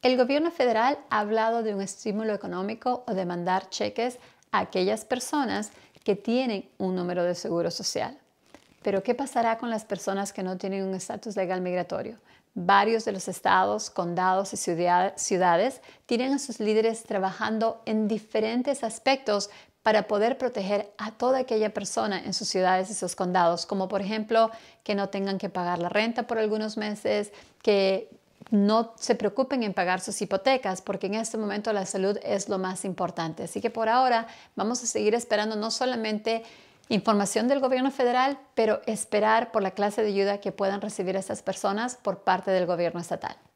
El gobierno federal ha hablado de un estímulo económico o de mandar cheques a aquellas personas que tienen un número de seguro social. Pero ¿qué pasará con las personas que no tienen un estatus legal migratorio? Varios de los estados, condados y ciudades tienen a sus líderes trabajando en diferentes aspectos para poder proteger a toda aquella persona en sus ciudades y sus condados, como por ejemplo que no tengan que pagar la renta por algunos meses, que no se preocupen en pagar sus hipotecas porque en este momento la salud es lo más importante. Así que por ahora vamos a seguir esperando no solamente información del gobierno federal, pero esperar por la clase de ayuda que puedan recibir estas personas por parte del gobierno estatal.